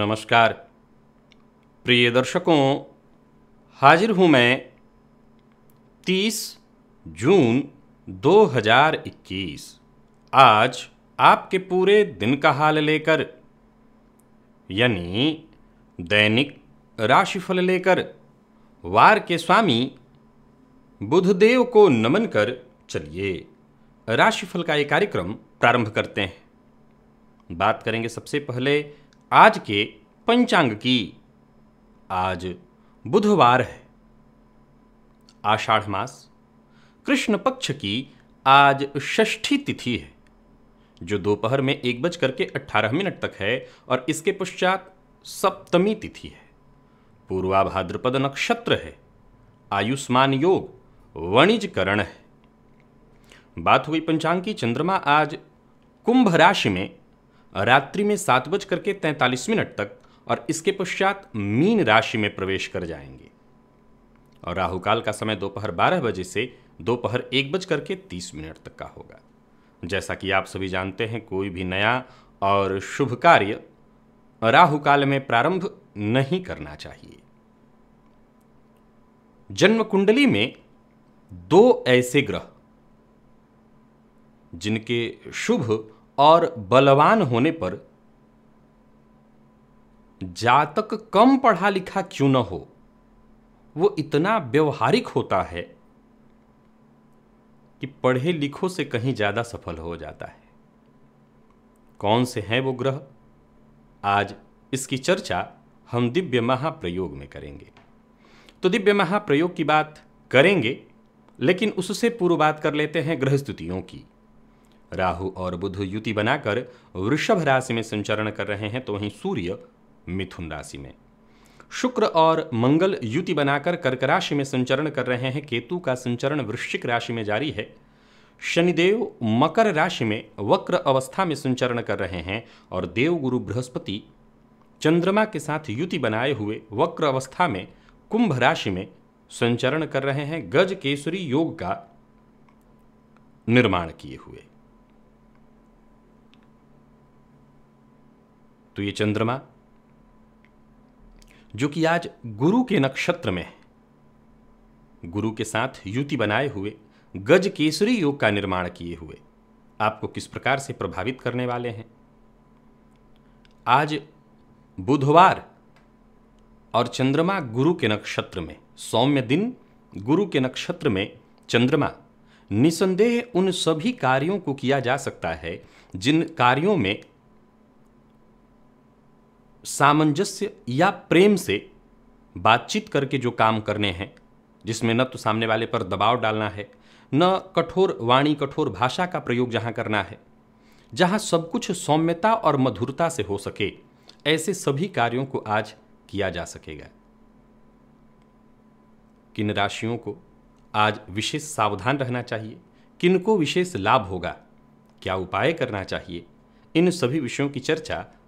नमस्कार प्रिय दर्शकों हाजिर हूं मैं 30 जून 2021 आज आपके पूरे दिन का हाल लेकर यानी दैनिक राशिफल लेकर वार के स्वामी बुधदेव को नमन कर चलिए राशिफल का ये कार्यक्रम प्रारंभ करते हैं बात करेंगे सबसे पहले आज के पंचांग की आज बुधवार है आषाढ़ मास कृष्ण पक्ष की आज षष्ठी तिथि है जो दोपहर में एक बज करके अट्ठारह मिनट तक है और इसके पश्चात सप्तमी तिथि है पूर्वा भाद्रपद नक्षत्र है आयुष्मान योग वणिज करण है बात हुई पंचांग की चंद्रमा आज कुंभ राशि में रात्रि में सात बज करके तैंतालीस मिनट तक और इसके पश्चात मीन राशि में प्रवेश कर जाएंगे और राहुकाल का समय दोपहर बारह बजे से दोपहर एक बज करके तीस मिनट तक का होगा जैसा कि आप सभी जानते हैं कोई भी नया और शुभ कार्य राहु काल में प्रारंभ नहीं करना चाहिए जन्म कुंडली में दो ऐसे ग्रह जिनके शुभ और बलवान होने पर जातक कम पढ़ा लिखा क्यों न हो वो इतना व्यवहारिक होता है कि पढ़े लिखो से कहीं ज़्यादा सफल हो जाता है कौन से हैं वो ग्रह आज इसकी चर्चा हम दिव्य महाप्रयोग में करेंगे तो दिव्य महाप्रयोग की बात करेंगे लेकिन उससे पूर्व बात कर लेते हैं ग्रह स्तुतियों की राहु और बुध युति बनाकर वृषभ राशि में संचरण कर रहे हैं तो वहीं सूर्य मिथुन राशि में शुक्र और मंगल युति बनाकर कर्क राशि में संचरण कर रहे हैं केतु का संचरण वृश्चिक राशि में जारी है शनिदेव मकर राशि में वक्र अवस्था में संचरण कर रहे हैं और देवगुरु बृहस्पति चंद्रमा के साथ युति बनाए हुए वक्र अवस्था में कुंभ राशि में संचरण कर रहे हैं गज केसरी योग का निर्माण किए हुए तो ये चंद्रमा जो कि आज गुरु के नक्षत्र में है गुरु के साथ युति बनाए हुए गज केसरी योग का निर्माण किए हुए आपको किस प्रकार से प्रभावित करने वाले हैं आज बुधवार और चंद्रमा गुरु के नक्षत्र में सौम्य दिन गुरु के नक्षत्र में चंद्रमा निसंदेह उन सभी कार्यों को किया जा सकता है जिन कार्यों में सामंजस्य या प्रेम से बातचीत करके जो काम करने हैं जिसमें न तो सामने वाले पर दबाव डालना है न कठोर वाणी कठोर भाषा का प्रयोग जहाँ करना है जहाँ सब कुछ सौम्यता और मधुरता से हो सके ऐसे सभी कार्यों को आज किया जा सकेगा किन राशियों को आज विशेष सावधान रहना चाहिए किनको विशेष लाभ होगा क्या उपाय करना चाहिए इन सभी विषयों की चर्चा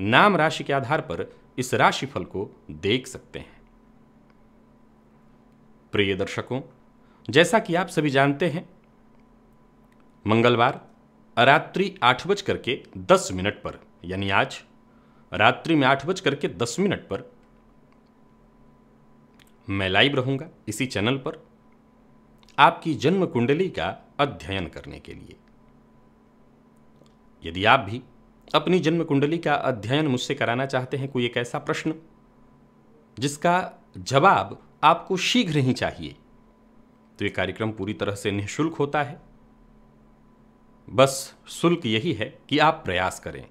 नाम राशि के आधार पर इस राशिफल को देख सकते हैं प्रिय दर्शकों जैसा कि आप सभी जानते हैं मंगलवार रात्रि आठ बज करके दस मिनट पर यानी आज रात्रि में आठ बज करके दस मिनट पर मैं लाइव रहूंगा इसी चैनल पर आपकी जन्म कुंडली का अध्ययन करने के लिए यदि आप भी अपनी जन्म कुंडली का अध्ययन मुझसे कराना चाहते हैं कोई एक ऐसा प्रश्न जिसका जवाब आपको शीघ्र ही चाहिए तो ये कार्यक्रम पूरी तरह से निःशुल्क होता है बस शुल्क यही है कि आप प्रयास करें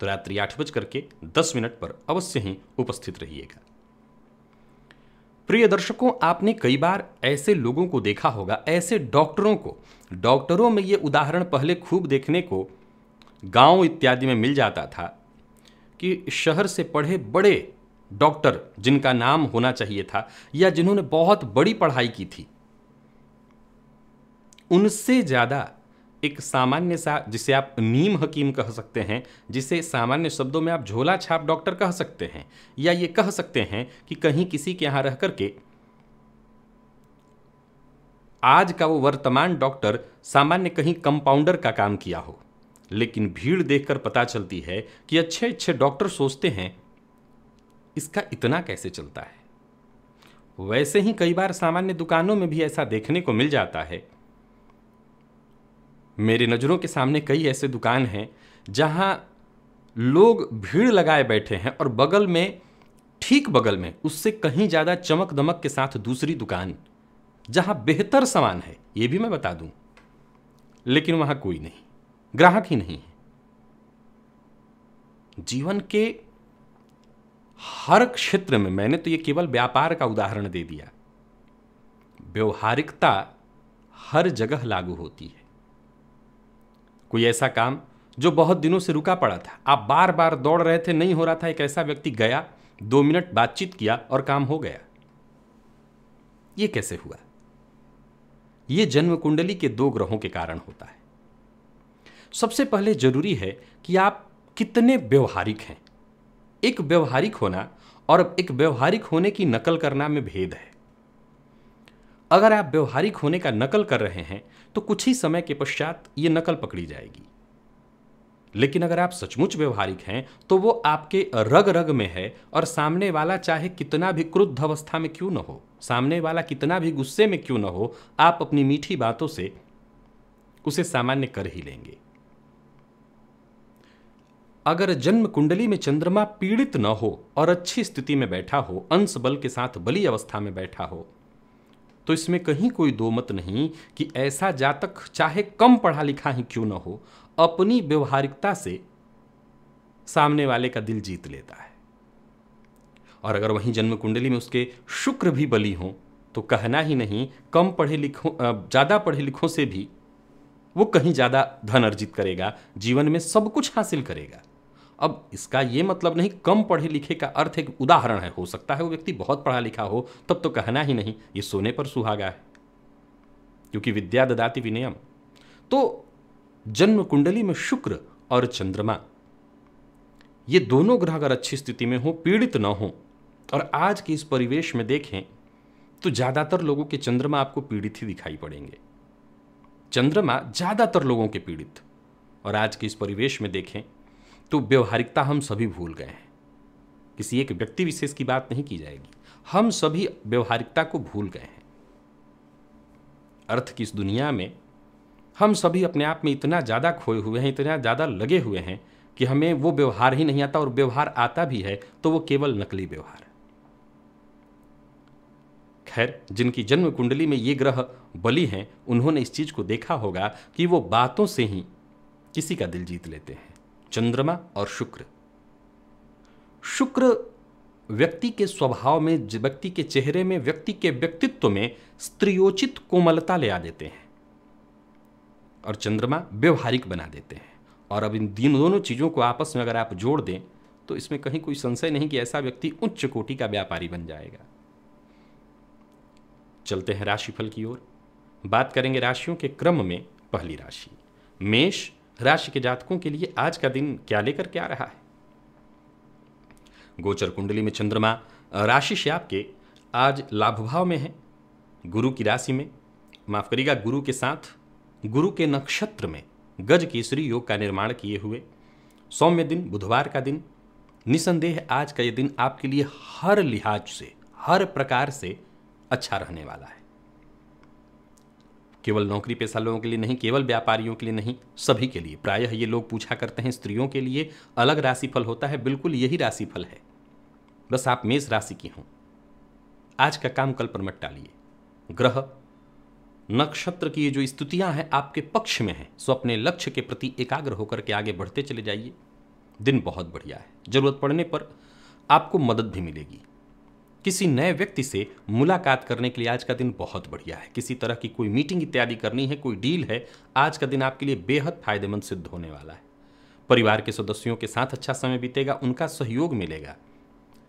तो रात्रि आठ बज करके दस मिनट पर अवश्य ही उपस्थित रहिएगा प्रिय दर्शकों आपने कई बार ऐसे लोगों को देखा होगा ऐसे डॉक्टरों को डॉक्टरों में ये उदाहरण पहले खूब देखने को गांव इत्यादि में मिल जाता था कि शहर से पढ़े बड़े डॉक्टर जिनका नाम होना चाहिए था या जिन्होंने बहुत बड़ी पढ़ाई की थी उनसे ज़्यादा एक सामान्य सा जिसे आप नीम हकीम कह सकते हैं जिसे सामान्य शब्दों में आप झोला छाप डॉक्टर कह सकते हैं या ये कह सकते हैं कि कहीं किसी के यहाँ रह करके आज का वो वर्तमान डॉक्टर सामान्य कहीं कंपाउंडर का काम किया हो लेकिन भीड़ देखकर पता चलती है कि अच्छे अच्छे डॉक्टर सोचते हैं इसका इतना कैसे चलता है वैसे ही कई बार सामान्य दुकानों में भी ऐसा देखने को मिल जाता है मेरी नज़रों के सामने कई ऐसे दुकान हैं जहां लोग भीड़ लगाए बैठे हैं और बगल में ठीक बगल में उससे कहीं ज़्यादा चमक दमक के साथ दूसरी दुकान जहां बेहतर सामान है ये भी मैं बता दूं लेकिन वहां कोई नहीं ग्राहक ही नहीं है जीवन के हर क्षेत्र में मैंने तो ये केवल व्यापार का उदाहरण दे दिया व्यवहारिकता हर जगह लागू होती है कोई ऐसा काम जो बहुत दिनों से रुका पड़ा था आप बार बार दौड़ रहे थे नहीं हो रहा था एक ऐसा व्यक्ति गया दो मिनट बातचीत किया और काम हो गया ये कैसे हुआ ये जन्म कुंडली के दो ग्रहों के कारण होता है सबसे पहले ज़रूरी है कि आप कितने व्यवहारिक हैं एक व्यवहारिक होना और एक व्यवहारिक होने की नकल करना में भेद है अगर आप व्यवहारिक होने का नकल कर रहे हैं तो कुछ ही समय के पश्चात ये नकल पकड़ी जाएगी लेकिन अगर आप सचमुच व्यवहारिक हैं तो वो आपके रग रग में है और सामने वाला चाहे कितना भी क्रुद्ध अवस्था में क्यों न हो सामने वाला कितना भी गुस्से में क्यों न हो आप अपनी मीठी बातों से उसे सामान्य कर ही लेंगे अगर जन्म कुंडली में चंद्रमा पीड़ित न हो और अच्छी स्थिति में बैठा हो अंश बल के साथ बली अवस्था में बैठा हो तो इसमें कहीं कोई दो मत नहीं कि ऐसा जातक चाहे कम पढ़ा लिखा ही क्यों न हो अपनी व्यवहारिकता से सामने वाले का दिल जीत लेता है और अगर वहीं जन्म कुंडली में उसके शुक्र भी बली हों तो कहना ही नहीं कम पढ़े लिखों ज़्यादा पढ़े लिखों से भी वो कहीं ज़्यादा धन अर्जित करेगा जीवन में सब कुछ हासिल करेगा अब इसका ये मतलब नहीं कम पढ़े लिखे का अर्थ एक उदाहरण है हो सकता है वो व्यक्ति बहुत पढ़ा लिखा हो तब तो कहना ही नहीं ये सोने पर सुहागा है क्योंकि विद्या ददाति विनयम तो जन्म कुंडली में शुक्र और चंद्रमा ये दोनों ग्रह अगर अच्छी स्थिति में हो पीड़ित ना हो और आज के इस परिवेश में देखें तो ज़्यादातर लोगों के चंद्रमा आपको पीड़ित ही दिखाई पड़ेंगे चंद्रमा ज़्यादातर लोगों के पीड़ित और आज के इस परिवेश में देखें तो व्यवहारिकता हम सभी भूल गए हैं किसी एक व्यक्ति विशेष की बात नहीं की जाएगी हम सभी व्यवहारिकता को भूल गए हैं अर्थ की इस दुनिया में हम सभी अपने आप में इतना ज़्यादा खोए हुए हैं इतना ज़्यादा लगे हुए हैं कि हमें वो व्यवहार ही नहीं आता और व्यवहार आता भी है तो वो केवल नकली व्यवहार है खैर जिनकी जन्म कुंडली में ये ग्रह बली हैं उन्होंने इस चीज़ को देखा होगा कि वो बातों से ही किसी का दिल जीत लेते हैं चंद्रमा और शुक्र शुक्र व्यक्ति के स्वभाव में व्यक्ति के चेहरे में व्यक्ति के व्यक्तित्व में स्त्रियोचित कोमलता ले आ देते हैं और चंद्रमा व्यवहारिक बना देते हैं और अब इन दिन दोनों चीज़ों को आपस में अगर आप जोड़ दें तो इसमें कहीं कोई संशय नहीं कि ऐसा व्यक्ति उच्च कोटि का व्यापारी बन जाएगा चलते हैं राशिफल की ओर बात करेंगे राशियों के क्रम में पहली राशि मेष राशि के जातकों के लिए आज का दिन क्या लेकर के आ रहा है गोचर कुंडली में चंद्रमा राशि से आपके आज लाभभाव में है गुरु की राशि में माफ करिएगा गुरु के साथ गुरु के नक्षत्र में गज केसरी योग का निर्माण किए हुए सौम्य दिन बुधवार का दिन निसंदेह आज का ये दिन आपके लिए हर लिहाज से हर प्रकार से अच्छा रहने वाला है केवल नौकरी पेशा लोगों के लिए नहीं केवल व्यापारियों के लिए नहीं सभी के लिए प्रायः ये लोग पूछा करते हैं स्त्रियों के लिए अलग राशिफल होता है बिल्कुल यही राशिफल है बस आप मेष राशि की हों आज का काम कल पर मत टालिए ग्रह नक्षत्र की जो स्तुतियां हैं आपके पक्ष में हैं सो अपने लक्ष्य के प्रति एकाग्र होकर के आगे बढ़ते चले जाइए दिन बहुत बढ़िया है जरूरत पड़ने पर आपको मदद भी मिलेगी किसी नए व्यक्ति से मुलाकात करने के लिए आज का दिन बहुत बढ़िया है किसी तरह की कोई मीटिंग इत्यादि करनी है कोई डील है आज का दिन आपके लिए बेहद फायदेमंद सिद्ध होने वाला है परिवार के सदस्यों के साथ अच्छा समय बीतेगा उनका सहयोग मिलेगा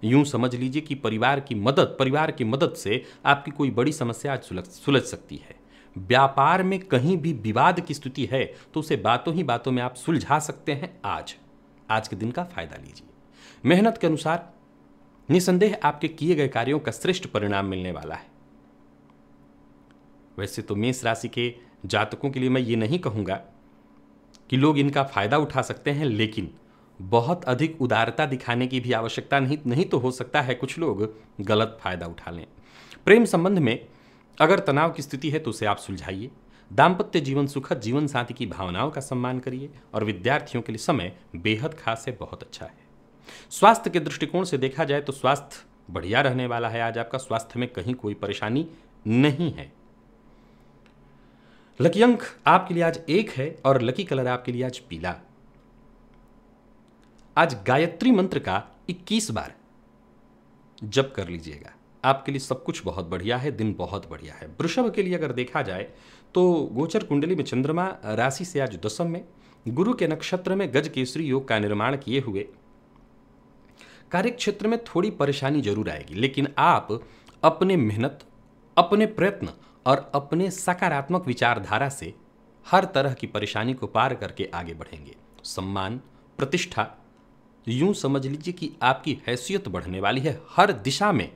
यूं समझ लीजिए कि परिवार की मदद परिवार की मदद से आपकी कोई बड़ी समस्या आज सुलझ सुलझ सकती है व्यापार में कहीं भी विवाद की स्थिति है तो उसे बातों ही बातों में आप सुलझा सकते हैं आज आज के दिन का फायदा लीजिए मेहनत के अनुसार निसंदेह आपके किए गए कार्यों का श्रेष्ठ परिणाम मिलने वाला है वैसे तो मेष राशि के जातकों के लिए मैं ये नहीं कहूंगा कि लोग इनका फायदा उठा सकते हैं लेकिन बहुत अधिक उदारता दिखाने की भी आवश्यकता नहीं नहीं तो हो सकता है कुछ लोग गलत फायदा उठा लें प्रेम संबंध में अगर तनाव की स्थिति है तो उसे आप सुलझाइए दाम्पत्य जीवन सुखद जीवन साथी की भावनाओं का सम्मान करिए और विद्यार्थियों के लिए समय बेहद खास है बहुत अच्छा है स्वास्थ्य के दृष्टिकोण से देखा जाए तो स्वास्थ्य बढ़िया रहने वाला है आज आपका स्वास्थ्य में कहीं कोई परेशानी नहीं है लकी अंक आपके लिए आज एक है और लकी कलर आपके लिए आज पीला आज गायत्री मंत्र का 21 बार जप कर लीजिएगा आपके लिए सब कुछ बहुत बढ़िया है दिन बहुत बढ़िया है वृषभ के लिए अगर देखा जाए तो गोचर कुंडली में चंद्रमा राशि से आज दसम में गुरु के नक्षत्र में गज केसरी योग का निर्माण किए हुए कार्य क्षेत्र में थोड़ी परेशानी जरूर आएगी लेकिन आप अपने मेहनत अपने प्रयत्न और अपने सकारात्मक विचारधारा से हर तरह की परेशानी को पार करके आगे बढ़ेंगे सम्मान प्रतिष्ठा यूं समझ लीजिए कि आपकी हैसियत बढ़ने वाली है हर दिशा में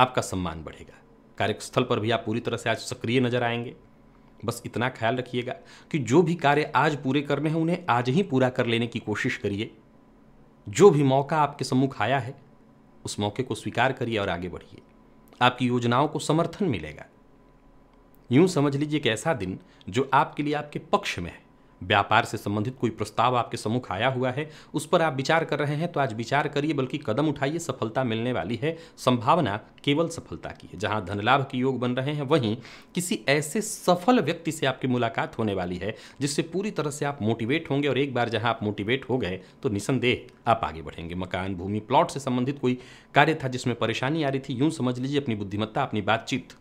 आपका सम्मान बढ़ेगा कार्यस्थल पर भी आप पूरी तरह से आज सक्रिय नजर आएंगे बस इतना ख्याल रखिएगा कि जो भी कार्य आज पूरे करने हैं उन्हें आज ही पूरा कर लेने की कोशिश करिए जो भी मौका आपके सम्मुख आया है उस मौके को स्वीकार करिए और आगे बढ़िए आपकी योजनाओं को समर्थन मिलेगा यूं समझ लीजिए एक ऐसा दिन जो आपके लिए आपके पक्ष में है व्यापार से संबंधित कोई प्रस्ताव आपके सम्मुख आया हुआ है उस पर आप विचार कर रहे हैं तो आज विचार करिए बल्कि कदम उठाइए सफलता मिलने वाली है संभावना केवल सफलता की है धन धनलाभ के योग बन रहे हैं वहीं किसी ऐसे सफल व्यक्ति से आपकी मुलाकात होने वाली है जिससे पूरी तरह से आप मोटिवेट होंगे और एक बार जहाँ आप मोटिवेट हो गए तो निसंदेह आप आगे बढ़ेंगे मकान भूमि प्लॉट से संबंधित कोई कार्य था जिसमें परेशानी आ रही थी यूं समझ लीजिए अपनी बुद्धिमत्ता अपनी बातचीत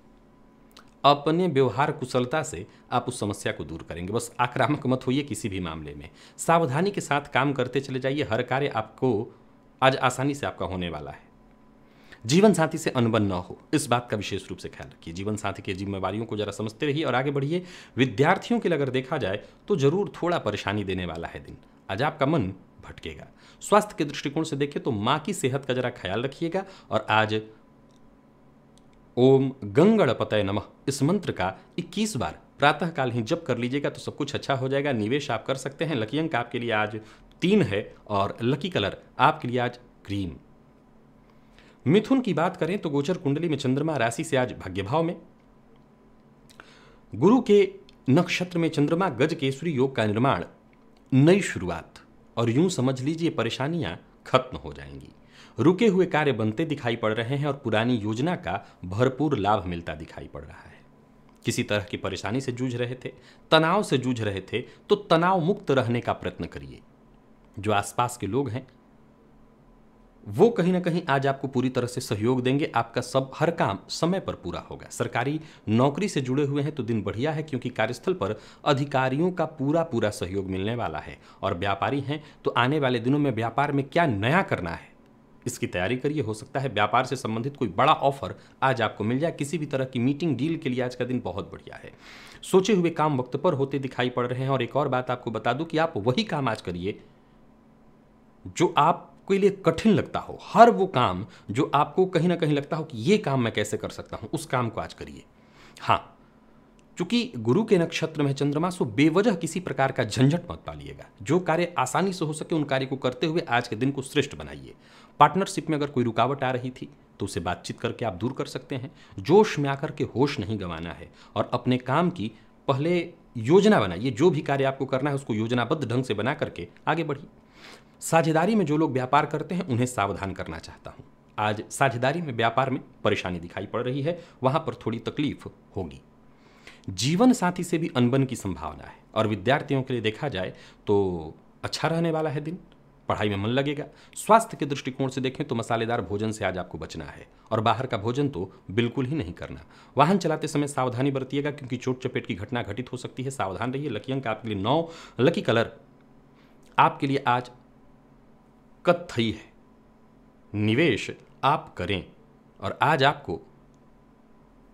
अपने व्यवहार कुशलता से आप उस समस्या को दूर करेंगे बस आक्रामक मत होइए किसी भी मामले में सावधानी के साथ काम करते चले जाइए हर कार्य आपको आज आसानी से आपका होने वाला है जीवन साथी से अनबन न हो इस बात का विशेष रूप से ख्याल रखिए जीवन साथी की जिम्मेवारियों को जरा समझते रहिए और आगे बढ़िए विद्यार्थियों के लिए अगर देखा जाए तो जरूर थोड़ा परेशानी देने वाला है दिन आज आपका मन भटकेगा स्वास्थ्य के दृष्टिकोण से देखें तो माँ की सेहत का जरा ख्याल रखिएगा और आज ओम गंगणपतय नमः इस मंत्र का 21 बार प्रातःकाल ही जप कर लीजिएगा तो सब कुछ अच्छा हो जाएगा निवेश आप कर सकते हैं लकी अंक आपके लिए आज तीन है और लकी कलर आपके लिए आज क्रीम मिथुन की बात करें तो गोचर कुंडली में चंद्रमा राशि से आज भाग्यभाव में गुरु के नक्षत्र में चंद्रमा गज केसरी योग का निर्माण नई शुरुआत और यूं समझ लीजिए परेशानियां खत्म हो जाएंगी रुके हुए कार्य बनते दिखाई पड़ रहे हैं और पुरानी योजना का भरपूर लाभ मिलता दिखाई पड़ रहा है किसी तरह की परेशानी से जूझ रहे थे तनाव से जूझ रहे थे तो तनाव मुक्त रहने का प्रयत्न करिए जो आसपास के लोग हैं वो कहीं ना कहीं आज आपको पूरी तरह से सहयोग देंगे आपका सब हर काम समय पर पूरा होगा सरकारी नौकरी से जुड़े हुए हैं तो दिन बढ़िया है क्योंकि कार्यस्थल पर अधिकारियों का पूरा पूरा सहयोग मिलने वाला है और व्यापारी हैं तो आने वाले दिनों में व्यापार में क्या नया करना है इसकी तैयारी करिए हो सकता है व्यापार से संबंधित कोई बड़ा ऑफर आज आपको मिल जाए किसी भी तरह की मीटिंग डील के लिए आज का दिन बहुत बढ़िया है सोचे हुए काम वक्त पर होते दिखाई पड़ रहे हैं और एक और बात आपको बता दूं कि आप वही काम आज करिए जो आप आपके लिए कठिन लगता हो हर वो काम जो आपको कहीं ना कहीं लगता हो कि ये काम मैं कैसे कर सकता हूं उस काम को आज करिए हाँ चूंकि गुरु के नक्षत्र में चंद्रमा सो बेवजह किसी प्रकार का झंझट मत पालिएगा जो कार्य आसानी से हो सके उन कार्य को करते हुए आज के दिन को श्रेष्ठ बनाइए पार्टनरशिप में अगर कोई रुकावट आ रही थी तो उसे बातचीत करके आप दूर कर सकते हैं जोश में आकर के होश नहीं गंवाना है और अपने काम की पहले योजना बनाइए जो भी कार्य आपको करना है उसको योजनाबद्ध ढंग से बना करके आगे बढ़िए साझेदारी में जो लोग व्यापार करते हैं उन्हें सावधान करना चाहता हूँ आज साझेदारी में व्यापार में परेशानी दिखाई पड़ रही है वहाँ पर थोड़ी तकलीफ होगी जीवन साथी से भी अनबन की संभावना है और विद्यार्थियों के लिए देखा जाए तो अच्छा रहने वाला है दिन पढ़ाई में मन लगेगा स्वास्थ्य के दृष्टिकोण से देखें तो मसालेदार भोजन से आज आपको बचना है और बाहर का भोजन तो बिल्कुल ही नहीं करना वाहन चलाते समय सावधानी बरतिएगा क्योंकि चोट चपेट की घटना घटित हो सकती है सावधान रहिए लकी अंक आपके लिए नौ लकी कलर आपके लिए आज कत्थई है निवेश आप करें और आज आपको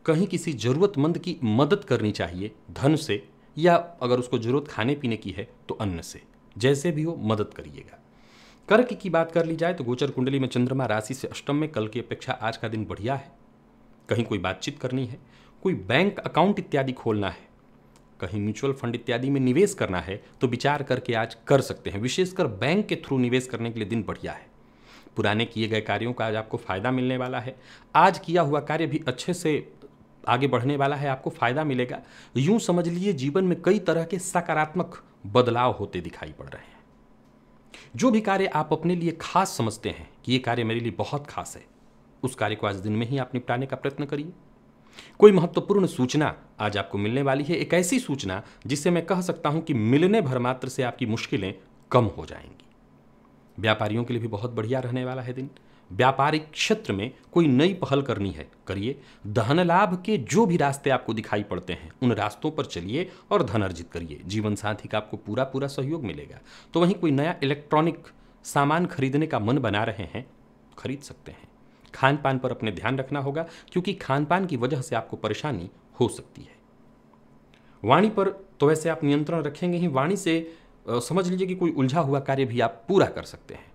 कहीं किसी ज़रूरतमंद की मदद करनी चाहिए धन से या अगर उसको ज़रूरत खाने पीने की है तो अन्न से जैसे भी हो मदद करिएगा कर्क की बात कर ली जाए तो गोचर कुंडली में चंद्रमा राशि से अष्टम में कल की अपेक्षा आज का दिन बढ़िया है कहीं कोई बातचीत करनी है कोई बैंक अकाउंट इत्यादि खोलना है कहीं म्यूचुअल फंड इत्यादि में निवेश करना है तो विचार करके आज कर सकते हैं विशेषकर बैंक के थ्रू निवेश करने के लिए दिन बढ़िया है पुराने किए गए कार्यों का आज आपको फ़ायदा मिलने वाला है आज किया हुआ कार्य भी अच्छे से आगे बढ़ने वाला है आपको फ़ायदा मिलेगा यूं समझ लीजिए जीवन में कई तरह के सकारात्मक बदलाव होते दिखाई पड़ रहे हैं जो भी कार्य आप अपने लिए खास समझते हैं कि ये कार्य मेरे लिए बहुत खास है उस कार्य को आज दिन में ही आप निपटाने का प्रयत्न करिए कोई महत्वपूर्ण सूचना आज आपको मिलने वाली है एक ऐसी सूचना जिससे मैं कह सकता हूं कि मिलने भर मात्र से आपकी मुश्किलें कम हो जाएंगी व्यापारियों के लिए भी बहुत बढ़िया रहने वाला है दिन व्यापारिक क्षेत्र में कोई नई पहल करनी है करिए धन लाभ के जो भी रास्ते आपको दिखाई पड़ते हैं उन रास्तों पर चलिए और धन अर्जित करिए जीवन साथी का आपको पूरा पूरा सहयोग मिलेगा तो वहीं कोई नया इलेक्ट्रॉनिक सामान खरीदने का मन बना रहे हैं खरीद सकते हैं खान पान पर अपने ध्यान रखना होगा क्योंकि खान पान की वजह से आपको परेशानी हो सकती है वाणी पर तो वैसे आप नियंत्रण रखेंगे ही वाणी से समझ लीजिए कि कोई उलझा हुआ कार्य भी आप पूरा कर सकते हैं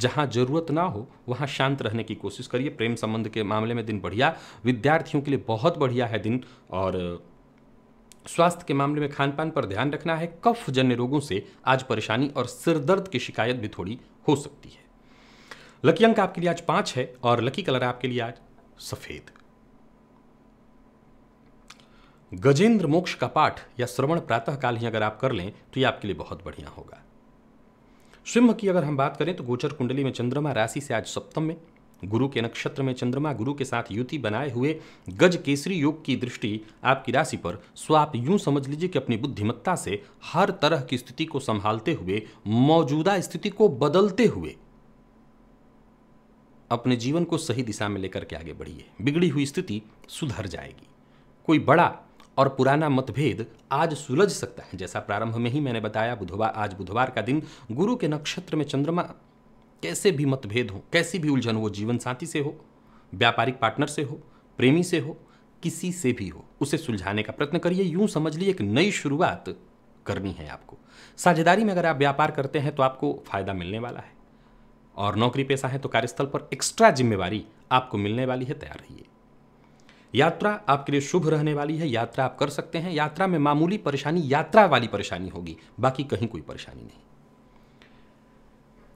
जहाँ जरूरत ना हो वहाँ शांत रहने की कोशिश करिए प्रेम संबंध के मामले में दिन बढ़िया विद्यार्थियों के लिए बहुत बढ़िया है दिन और स्वास्थ्य के मामले में खान पान पर ध्यान रखना है कफ जन्य रोगों से आज परेशानी और सिरदर्द की शिकायत भी थोड़ी हो सकती है लकी अंक आपके लिए आज पांच है और लकी कलर आपके लिए आज सफ़ेद गजेंद्र मोक्ष का पाठ या श्रवण प्रातः काल ही अगर आप कर लें तो ये आपके लिए बहुत बढ़िया होगा सिंह की अगर हम बात करें तो गोचर कुंडली में चंद्रमा राशि से आज सप्तम में गुरु के नक्षत्र में चंद्रमा गुरु के साथ युति बनाए हुए गज केसरी योग की दृष्टि आपकी राशि पर सो आप यूं समझ लीजिए कि अपनी बुद्धिमत्ता से हर तरह की स्थिति को संभालते हुए मौजूदा स्थिति को बदलते हुए अपने जीवन को सही दिशा में लेकर के आगे बढ़िए बिगड़ी हुई स्थिति सुधर जाएगी कोई बड़ा और पुराना मतभेद आज सुलझ सकता है जैसा प्रारंभ में ही मैंने बताया बुधवार आज बुधवार का दिन गुरु के नक्षत्र में चंद्रमा कैसे भी मतभेद हो कैसी भी उलझन हो जीवन साथी से हो व्यापारिक पार्टनर से हो प्रेमी से हो किसी से भी हो उसे सुलझाने का प्रयत्न करिए यूं समझ लिए एक नई शुरुआत करनी है आपको साझेदारी में अगर आप व्यापार करते हैं तो आपको फायदा मिलने वाला है और नौकरी पेशा है तो कार्यस्थल पर एक्स्ट्रा जिम्मेवारी आपको मिलने वाली है तैयार रहिए यात्रा आपके लिए शुभ रहने वाली है यात्रा आप कर सकते हैं यात्रा में मामूली परेशानी यात्रा वाली परेशानी होगी बाकी कहीं कोई परेशानी नहीं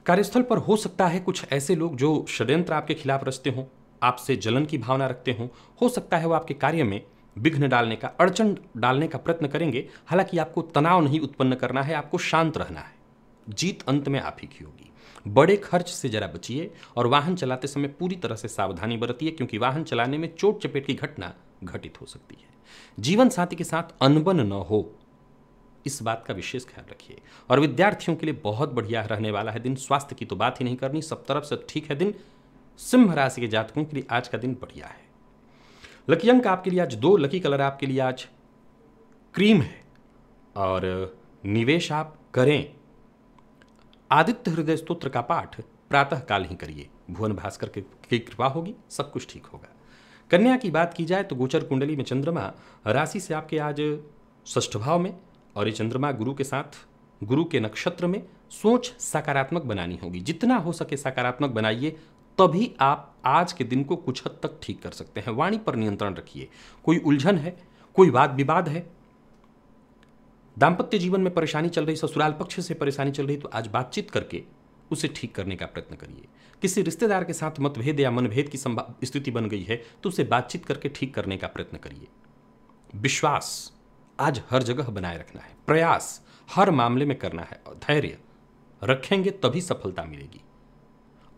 कार्यस्थल पर हो सकता है कुछ ऐसे लोग जो षड्यंत्र आपके खिलाफ रचते हों आपसे जलन की भावना रखते हों हो सकता है वो आपके कार्य में विघ्न डालने का अड़चन डालने का प्रयत्न करेंगे हालांकि आपको तनाव नहीं उत्पन्न करना है आपको शांत रहना है जीत अंत में आप ही की होगी बड़े खर्च से जरा बचिए और वाहन चलाते समय पूरी तरह से सावधानी बरतिए क्योंकि वाहन चलाने में चोट चपेट की घटना घटित हो सकती है जीवन साथी के साथ अनबन न हो इस बात का विशेष ख्याल रखिए और विद्यार्थियों के लिए बहुत बढ़िया रहने वाला है दिन स्वास्थ्य की तो बात ही नहीं करनी सब तरफ से ठीक है दिन सिंह राशि के जातकों के लिए आज का दिन बढ़िया है लकी अंक आपके लिए आज दो लकी कलर आपके लिए आज क्रीम है और निवेश आप करें आदित्य हृदय स्त्रोत्र का पाठ प्रातःकाल ही करिए भुवन भास्कर की कृपा होगी सब कुछ ठीक होगा कन्या की बात की जाए तो गोचर कुंडली में चंद्रमा राशि से आपके आज ष्ठ भाव में और ये चंद्रमा गुरु के साथ गुरु के नक्षत्र में सोच सकारात्मक बनानी होगी जितना हो सके सकारात्मक बनाइए तभी आप आज के दिन को कुछ हद तक ठीक कर सकते हैं वाणी पर नियंत्रण रखिए कोई उलझन है कोई वाद विवाद है दाम्पत्य जीवन में परेशानी चल रही ससुराल पक्ष से परेशानी चल रही तो आज बातचीत करके उसे ठीक करने का प्रयत्न करिए किसी रिश्तेदार के साथ मतभेद या मनभेद की स्थिति बन गई है तो उसे बातचीत करके ठीक करने का प्रयत्न करिए विश्वास आज हर जगह बनाए रखना है प्रयास हर मामले में करना है और धैर्य रखेंगे तभी सफलता मिलेगी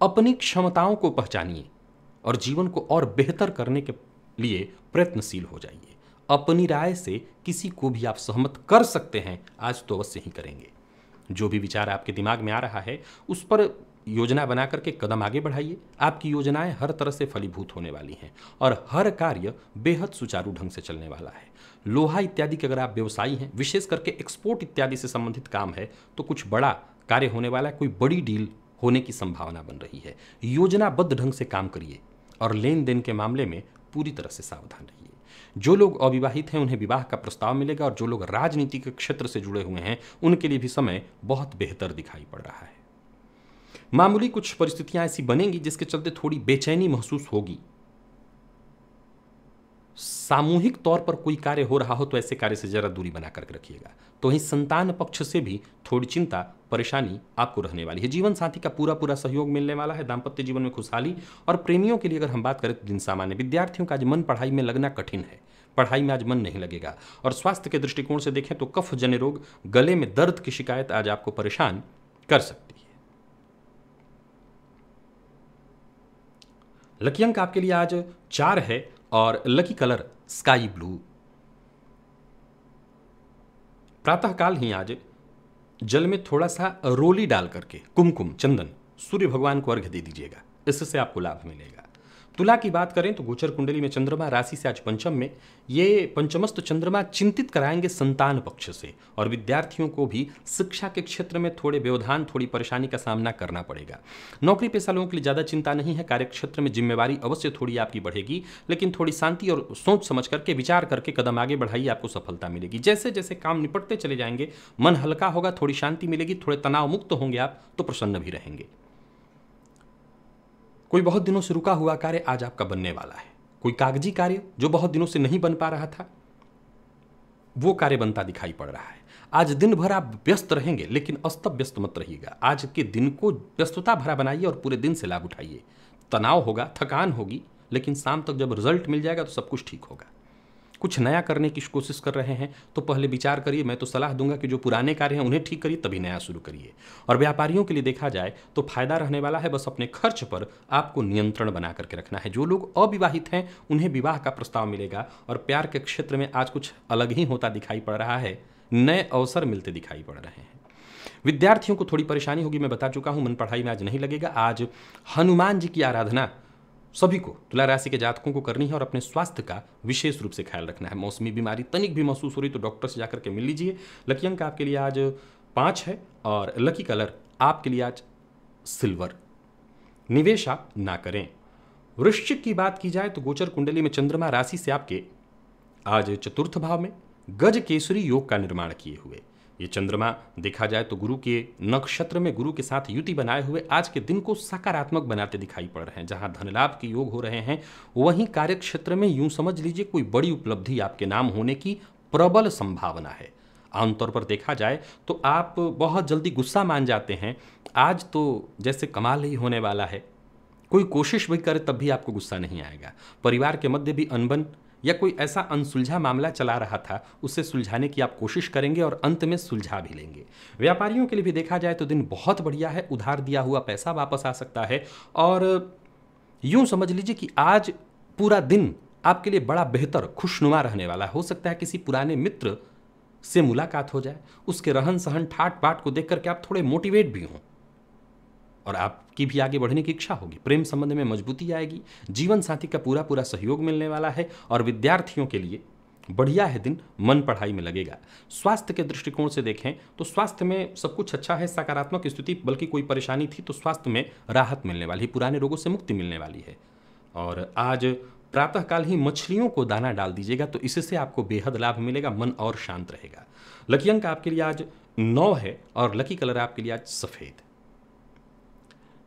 अपनी क्षमताओं को पहचानिए और जीवन को और बेहतर करने के लिए प्रयत्नशील हो जाइए अपनी राय से किसी को भी आप सहमत कर सकते हैं आज तो अवश्य ही करेंगे जो भी विचार आपके दिमाग में आ रहा है उस पर योजना बना करके कदम आगे बढ़ाइए आपकी योजनाएं हर तरह से फलीभूत होने वाली हैं और हर कार्य बेहद सुचारू ढंग से चलने वाला है लोहा इत्यादि के अगर आप व्यवसायी हैं विशेष करके एक्सपोर्ट इत्यादि से संबंधित काम है तो कुछ बड़ा कार्य होने वाला है कोई बड़ी डील होने की संभावना बन रही है योजनाबद्ध ढंग से काम करिए और लेन देन के मामले में पूरी तरह से सावधान रहिए जो लोग अविवाहित हैं उन्हें विवाह का प्रस्ताव मिलेगा और जो लोग राजनीति के क्षेत्र से जुड़े हुए हैं उनके लिए भी समय बहुत बेहतर दिखाई पड़ रहा है मामूली कुछ परिस्थितियां ऐसी बनेंगी जिसके चलते थोड़ी बेचैनी महसूस होगी सामूहिक तौर पर कोई कार्य हो रहा हो तो ऐसे कार्य से जरा दूरी बना करके रखिएगा तो वहीं संतान पक्ष से भी थोड़ी चिंता परेशानी आपको रहने वाली है जीवन साथी का पूरा पूरा सहयोग मिलने वाला है दाम्पत्य जीवन में खुशहाली और प्रेमियों के लिए अगर हम बात करें तो दिन सामान्य विद्यार्थियों का आज मन पढ़ाई में लगना कठिन है पढ़ाई में आज मन नहीं लगेगा और स्वास्थ्य के दृष्टिकोण से देखें तो कफ जन्य रोग गले में दर्द की शिकायत आज आपको परेशान कर सकती है लकी अंक आपके लिए आज चार है और लकी कलर स्काई ब्लू प्रातःकाल ही आज जल में थोड़ा सा रोली डाल करके कुमकुम चंदन सूर्य भगवान को अर्घ्य दे दीजिएगा इससे आपको लाभ मिलेगा तुला की बात करें तो गोचर कुंडली में चंद्रमा राशि से आज पंचम में ये पंचमस्त चंद्रमा चिंतित कराएंगे संतान पक्ष से और विद्यार्थियों को भी शिक्षा के क्षेत्र में थोड़े व्यवधान थोड़ी परेशानी का सामना करना पड़ेगा नौकरी पेशा लोगों के लिए ज़्यादा चिंता नहीं है कार्यक्षेत्र में जिम्मेवारी अवश्य थोड़ी आपकी बढ़ेगी लेकिन थोड़ी शांति और सोच समझ करके विचार करके कदम आगे बढ़ाइए आपको सफलता मिलेगी जैसे जैसे काम निपटते चले जाएंगे मन हल्का होगा थोड़ी शांति मिलेगी थोड़े तनाव मुक्त होंगे आप तो प्रसन्न भी रहेंगे कोई बहुत दिनों से रुका हुआ कार्य आज आपका बनने वाला है कोई कागजी कार्य जो बहुत दिनों से नहीं बन पा रहा था वो कार्य बनता दिखाई पड़ रहा है आज दिन भर आप व्यस्त रहेंगे लेकिन अस्त व्यस्त मत रहिएगा आज के दिन को व्यस्तता भरा बनाइए और पूरे दिन से लाभ उठाइए तनाव होगा थकान होगी लेकिन शाम तक जब रिजल्ट मिल जाएगा तो सब कुछ ठीक होगा कुछ नया करने की कोशिश कर रहे हैं तो पहले विचार करिए मैं तो सलाह दूंगा कि जो पुराने कार्य हैं उन्हें ठीक करिए तभी नया शुरू करिए और व्यापारियों के लिए देखा जाए तो फायदा रहने वाला है बस अपने खर्च पर आपको नियंत्रण बना करके रखना है जो लोग अविवाहित हैं उन्हें विवाह का प्रस्ताव मिलेगा और प्यार के क्षेत्र में आज कुछ अलग ही होता दिखाई पड़ रहा है नए अवसर मिलते दिखाई पड़ रहे हैं विद्यार्थियों को थोड़ी परेशानी होगी मैं बता चुका हूँ मन पढ़ाई में आज नहीं लगेगा आज हनुमान जी की आराधना सभी को तुला राशि के जातकों को करनी है और अपने स्वास्थ्य का विशेष रूप से ख्याल रखना है मौसमी बीमारी तनिक भी महसूस हो रही तो डॉक्टर से जाकर के मिल लीजिए लकी अंक आपके लिए आज पाँच है और लकी कलर आपके लिए आज सिल्वर निवेश आप ना करें वृश्चिक की बात की जाए तो गोचर कुंडली में चंद्रमा राशि से आपके आज चतुर्थ भाव में गज केसरी योग का निर्माण किए हुए ये चंद्रमा देखा जाए तो गुरु के नक्षत्र में गुरु के साथ युति बनाए हुए आज के दिन को सकारात्मक बनाते दिखाई पड़ रहे हैं जहां धनलाभ के योग हो रहे हैं वहीं कार्यक्षेत्र में यूं समझ लीजिए कोई बड़ी उपलब्धि आपके नाम होने की प्रबल संभावना है आमतौर पर देखा जाए तो आप बहुत जल्दी गुस्सा मान जाते हैं आज तो जैसे कमाल ही होने वाला है कोई कोशिश भी करे तब भी आपको गुस्सा नहीं आएगा परिवार के मध्य भी अनबन या कोई ऐसा अनसुलझा मामला चला रहा था उसे सुलझाने की आप कोशिश करेंगे और अंत में सुलझा भी लेंगे व्यापारियों के लिए भी देखा जाए तो दिन बहुत बढ़िया है उधार दिया हुआ पैसा वापस आ सकता है और यूँ समझ लीजिए कि आज पूरा दिन आपके लिए बड़ा बेहतर खुशनुमा रहने वाला हो सकता है किसी पुराने मित्र से मुलाकात हो जाए उसके रहन सहन ठाट बाट को देख करके आप थोड़े मोटिवेट भी हों और आपकी भी आगे बढ़ने की इच्छा होगी प्रेम संबंध में मजबूती आएगी जीवन साथी का पूरा पूरा सहयोग मिलने वाला है और विद्यार्थियों के लिए बढ़िया है दिन मन पढ़ाई में लगेगा स्वास्थ्य के दृष्टिकोण से देखें तो स्वास्थ्य में सब कुछ अच्छा है सकारात्मक स्थिति बल्कि कोई परेशानी थी तो स्वास्थ्य में राहत मिलने वाली है पुराने रोगों से मुक्ति मिलने वाली है और आज प्रातःकाल ही मछलियों को दाना डाल दीजिएगा तो इससे आपको बेहद लाभ मिलेगा मन और शांत रहेगा लकी अंक आपके लिए आज नौ है और लकी कलर आपके लिए आज सफ़ेद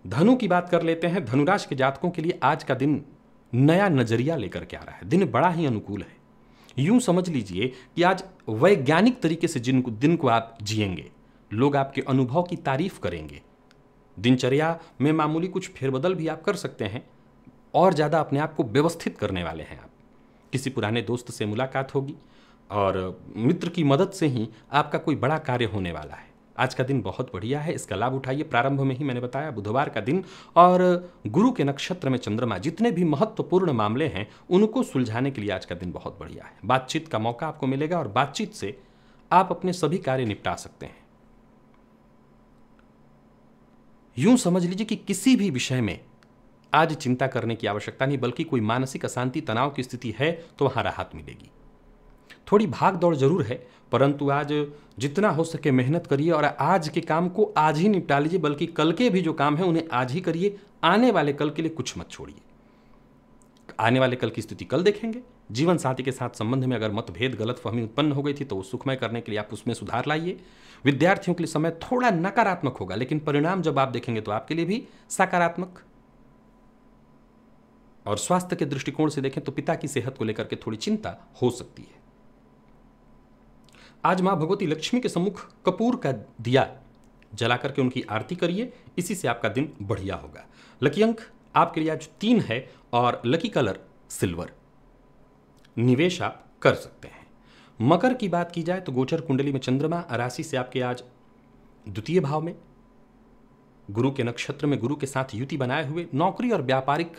धनु की बात कर लेते हैं धनुराश के जातकों के लिए आज का दिन नया नजरिया लेकर के आ रहा है दिन बड़ा ही अनुकूल है यूं समझ लीजिए कि आज वैज्ञानिक तरीके से जिन दिन को आप जिएंगे लोग आपके अनुभव की तारीफ करेंगे दिनचर्या में मामूली कुछ फेरबदल भी आप कर सकते हैं और ज़्यादा अपने आप को व्यवस्थित करने वाले हैं आप किसी पुराने दोस्त से मुलाकात होगी और मित्र की मदद से ही आपका कोई बड़ा कार्य होने वाला है आज का दिन बहुत बढ़िया है इसका लाभ उठाइए प्रारंभ में ही मैंने बताया बुधवार का दिन और गुरु के नक्षत्र में चंद्रमा जितने भी महत्वपूर्ण मामले हैं उनको सुलझाने के लिए आज का दिन बहुत बढ़िया है बातचीत का मौका आपको मिलेगा और बातचीत से आप अपने सभी कार्य निपटा सकते हैं यूं समझ लीजिए कि किसी भी विषय में आज चिंता करने की आवश्यकता नहीं बल्कि कोई मानसिक अशांति तनाव की स्थिति है तो वहां राहत मिलेगी थोड़ी भाग दौड़ जरूर है परंतु आज जितना हो सके मेहनत करिए और आज के काम को आज ही निपटा लीजिए बल्कि कल के भी जो काम है उन्हें आज ही करिए आने वाले कल के लिए कुछ मत छोड़िए आने वाले कल की स्थिति कल देखेंगे जीवन साथी के साथ संबंध में अगर मतभेद गलत फहमी उत्पन्न हो गई थी तो वो सुखमय करने के लिए आप उसमें सुधार लाइए विद्यार्थियों के लिए समय थोड़ा नकारात्मक होगा लेकिन परिणाम जब आप देखेंगे तो आपके लिए भी सकारात्मक और स्वास्थ्य के दृष्टिकोण से देखें तो पिता की सेहत को लेकर के थोड़ी चिंता हो सकती है आज माँ भगवती लक्ष्मी के सम्मुख कपूर का दिया जला करके उनकी आरती करिए इसी से आपका दिन बढ़िया होगा लकी अंक आपके लिए आज तीन है और लकी कलर सिल्वर निवेश आप कर सकते हैं मकर की बात की जाए तो गोचर कुंडली में चंद्रमा राशि से आपके आज द्वितीय भाव में गुरु के नक्षत्र में गुरु के साथ युति बनाए हुए नौकरी और व्यापारिक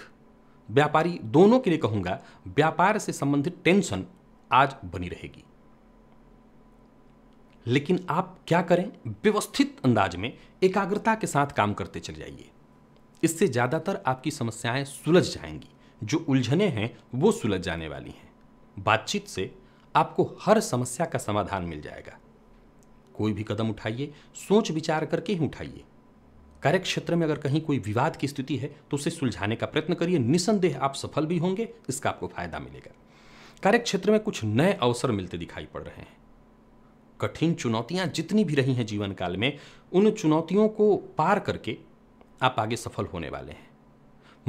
व्यापारी दोनों के लिए कहूंगा व्यापार से संबंधित टेंशन आज बनी रहेगी लेकिन आप क्या करें व्यवस्थित अंदाज में एकाग्रता के साथ काम करते चले जाइए इससे ज़्यादातर आपकी समस्याएं सुलझ जाएंगी जो उलझने हैं वो सुलझ जाने वाली हैं बातचीत से आपको हर समस्या का समाधान मिल जाएगा कोई भी कदम उठाइए सोच विचार करके ही उठाइए कार्यक्षेत्र में अगर कहीं कोई विवाद की स्थिति है तो उसे सुलझाने का प्रयत्न करिए निसंदेह आप सफल भी होंगे इसका आपको फायदा मिलेगा कार्यक्षेत्र में कुछ नए अवसर मिलते दिखाई पड़ रहे हैं कठिन चुनौतियाँ जितनी भी रही हैं जीवन काल में उन चुनौतियों को पार करके आप आगे सफल होने वाले हैं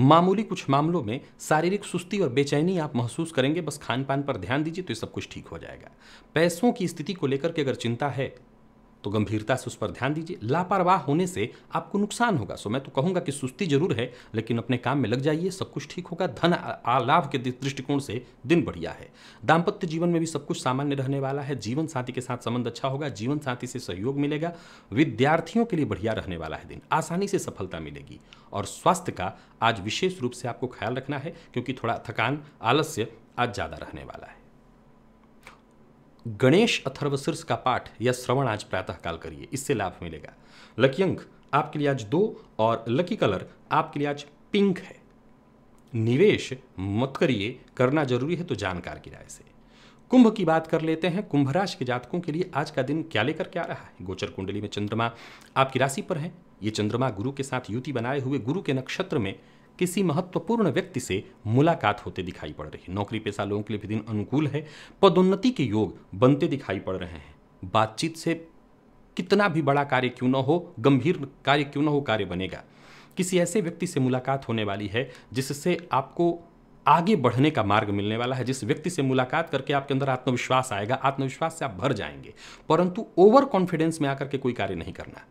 मामूली कुछ मामलों में शारीरिक सुस्ती और बेचैनी आप महसूस करेंगे बस खान पान पर ध्यान दीजिए तो ये सब कुछ ठीक हो जाएगा पैसों की स्थिति को लेकर के अगर चिंता है तो गंभीरता से उस पर ध्यान दीजिए लापरवाह होने से आपको नुकसान होगा सो मैं तो कहूँगा कि सुस्ती जरूर है लेकिन अपने काम में लग जाइए सब कुछ ठीक होगा धन लाभ के दृष्टिकोण से दिन बढ़िया है दाम्पत्य जीवन में भी सब कुछ सामान्य रहने वाला है जीवन साथी के साथ संबंध अच्छा होगा जीवन साथी से सहयोग मिलेगा विद्यार्थियों के लिए बढ़िया रहने वाला है दिन आसानी से सफलता मिलेगी और स्वास्थ्य का आज विशेष रूप से आपको ख्याल रखना है क्योंकि थोड़ा थकान आलस्य आज ज़्यादा रहने वाला है गणेश अथर्व का पाठ या श्रवण आज प्रातःकाल करिए इससे लाभ मिलेगा लकी अंक आपके लिए आज दो और लकी कलर आपके लिए आज पिंक है निवेश मत करिए करना जरूरी है तो जानकार की राय से कुंभ की बात कर लेते हैं कुंभ राशि के जातकों के लिए आज का दिन क्या लेकर क्या रहा है गोचर कुंडली में चंद्रमा आपकी राशि पर है ये चंद्रमा गुरु के साथ युति बनाए हुए गुरु के नक्षत्र में किसी महत्वपूर्ण व्यक्ति से मुलाकात होते दिखाई पड़ रही है नौकरी पेशा लोगों के लिए भी दिन अनुकूल है पदोन्नति के योग बनते दिखाई पड़ रहे हैं बातचीत से कितना भी बड़ा कार्य क्यों ना हो गंभीर कार्य क्यों ना हो कार्य बनेगा किसी ऐसे व्यक्ति से मुलाकात होने वाली है जिससे आपको आगे बढ़ने का मार्ग मिलने वाला है जिस व्यक्ति से मुलाकात करके आपके अंदर आत्मविश्वास आएगा आत्मविश्वास से आप भर जाएंगे परंतु ओवर कॉन्फिडेंस में आकर के कोई कार्य नहीं करना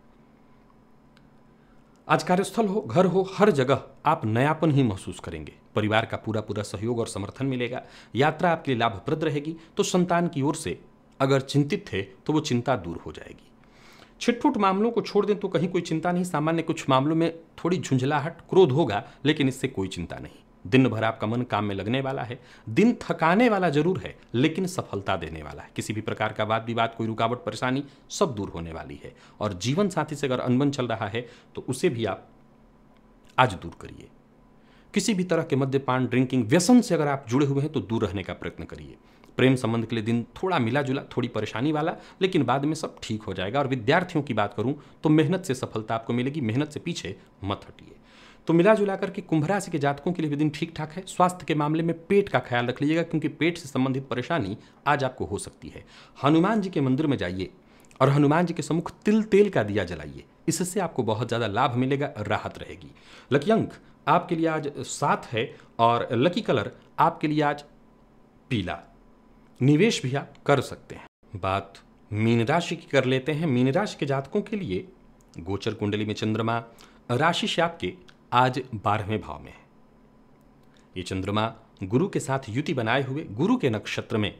आज कार्यस्थल हो घर हो हर जगह आप नयापन ही महसूस करेंगे परिवार का पूरा पूरा सहयोग और समर्थन मिलेगा यात्रा आपके लिए लाभप्रद रहेगी तो संतान की ओर से अगर चिंतित थे तो वो चिंता दूर हो जाएगी छिटफुट मामलों को छोड़ दें तो कहीं कोई चिंता नहीं सामान्य कुछ मामलों में थोड़ी झुंझलाहट क्रोध होगा लेकिन इससे कोई चिंता नहीं दिन भर आपका मन काम में लगने वाला है दिन थकाने वाला जरूर है लेकिन सफलता देने वाला है किसी भी प्रकार का वाद विवाद कोई रुकावट परेशानी सब दूर होने वाली है और जीवन साथी से अगर अनबन चल रहा है तो उसे भी आप आज दूर करिए किसी भी तरह के मद्यपान ड्रिंकिंग व्यसन से अगर आप जुड़े हुए हैं तो दूर रहने का प्रयत्न करिए प्रेम संबंध के लिए दिन थोड़ा मिला जुला थोड़ी परेशानी वाला लेकिन बाद में सब ठीक हो जाएगा और विद्यार्थियों की बात करूं तो मेहनत से सफलता आपको मिलेगी मेहनत से पीछे मत हटिए तो मिला जुला करके कुंभ राशि के जातकों के लिए भी दिन ठीक ठाक है स्वास्थ्य के मामले में पेट का ख्याल रख लीजिएगा क्योंकि पेट से संबंधित परेशानी आज आपको हो सकती है हनुमान जी के मंदिर में जाइए और हनुमान जी के सम्मुख तिल तेल का दिया जलाइए इससे आपको बहुत ज़्यादा लाभ मिलेगा राहत रहेगी लकी अंक आपके लिए आज सात है और लकी कलर आपके लिए आज पीला निवेश भी आप कर सकते हैं बात मीन राशि की कर लेते हैं मीन राशि के जातकों के लिए गोचर कुंडली में चंद्रमा राशि से आपके आज बारहवें भाव में है ये चंद्रमा गुरु के साथ युति बनाए हुए गुरु के नक्षत्र में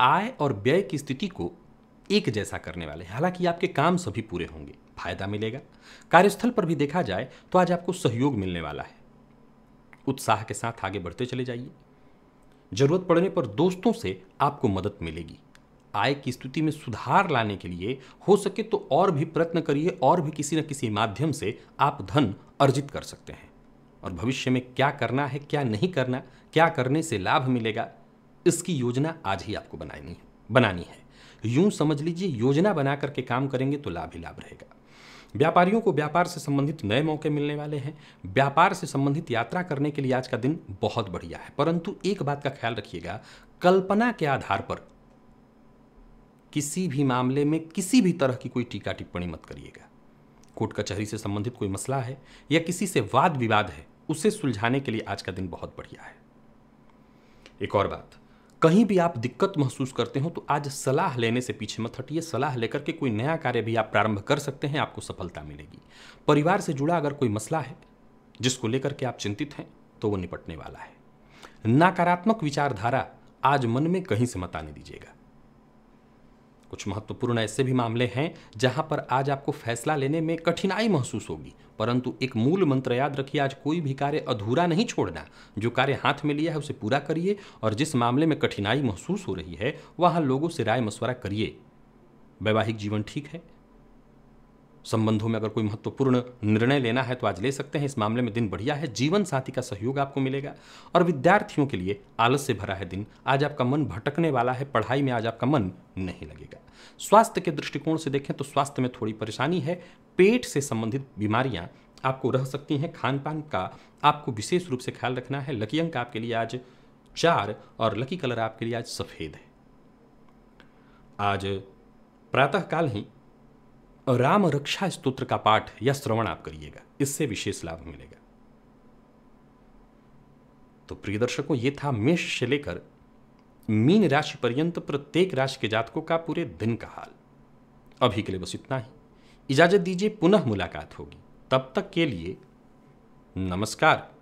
आय और व्यय की स्थिति को एक जैसा करने वाले हैं हालांकि आपके काम सभी पूरे होंगे फायदा मिलेगा कार्यस्थल पर भी देखा जाए तो आज आपको सहयोग मिलने वाला है उत्साह के साथ आगे बढ़ते चले जाइए जरूरत पड़ने पर दोस्तों से आपको मदद मिलेगी आय की स्थिति में सुधार लाने के लिए हो सके तो और भी प्रयत्न करिए और भी किसी न किसी माध्यम से आप धन अर्जित कर सकते हैं और भविष्य में क्या करना है क्या नहीं करना क्या करने से लाभ मिलेगा इसकी योजना आज ही आपको बनानी है बनानी है यूं समझ लीजिए योजना बना करके काम करेंगे तो लाभ ही लाभ रहेगा व्यापारियों को व्यापार से संबंधित नए मौके मिलने वाले हैं व्यापार से संबंधित यात्रा करने के लिए आज का दिन बहुत बढ़िया है परंतु एक बात का ख्याल रखिएगा कल्पना के आधार पर किसी भी मामले में किसी भी तरह की कोई टीका टिप्पणी मत करिएगा कोर्ट कचहरी से संबंधित कोई मसला है या किसी से वाद विवाद है उसे सुलझाने के लिए आज का दिन बहुत बढ़िया है एक और बात कहीं भी आप दिक्कत महसूस करते हो तो आज सलाह लेने से पीछे मत हटिए सलाह लेकर के कोई नया कार्य भी आप प्रारंभ कर सकते हैं आपको सफलता मिलेगी परिवार से जुड़ा अगर कोई मसला है जिसको लेकर के आप चिंतित हैं तो वो निपटने वाला है नकारात्मक विचारधारा आज मन में कहीं से मत आने दीजिएगा कुछ महत्वपूर्ण ऐसे भी मामले हैं जहां पर आज आपको फैसला लेने में कठिनाई महसूस होगी परंतु एक मूल मंत्र याद रखिए आज कोई भी कार्य अधूरा नहीं छोड़ना जो कार्य हाथ में लिया है उसे पूरा करिए और जिस मामले में कठिनाई महसूस हो रही है वहाँ लोगों से राय मशवरा करिए वैवाहिक जीवन ठीक है संबंधों में अगर कोई महत्वपूर्ण निर्णय लेना है तो आज ले सकते हैं इस मामले में दिन बढ़िया है जीवन साथी का सहयोग आपको मिलेगा और विद्यार्थियों के लिए आलस से भरा है दिन आज आपका मन भटकने वाला है पढ़ाई में आज आपका मन नहीं लगेगा स्वास्थ्य के दृष्टिकोण से देखें तो स्वास्थ्य में थोड़ी परेशानी है पेट से संबंधित बीमारियां आपको रह सकती हैं खान पान का आपको विशेष रूप से ख्याल रखना है लकी अंक आपके लिए आज चार और लकी कलर आपके लिए आज सफ़ेद है आज प्रातःकाल ही राम रक्षा स्तोत्र का पाठ या श्रवण आप करिएगा इससे विशेष लाभ मिलेगा तो प्रिय दर्शकों ये था मेष से लेकर मीन राशि पर्यंत प्रत्येक राशि के जातकों का पूरे दिन का हाल अभी के लिए बस इतना ही इजाजत दीजिए पुनः मुलाकात होगी तब तक के लिए नमस्कार